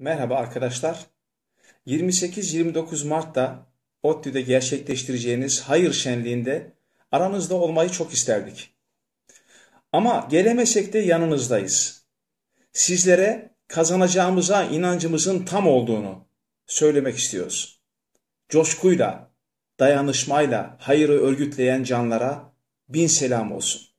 Merhaba arkadaşlar. 28-29 Mart'ta ODTÜ'de gerçekleştireceğiniz hayır şenliğinde aranızda olmayı çok isterdik. Ama gelemesek de yanınızdayız. Sizlere kazanacağımıza inancımızın tam olduğunu söylemek istiyoruz. Coşkuyla, dayanışmayla hayırı örgütleyen canlara bin selam olsun.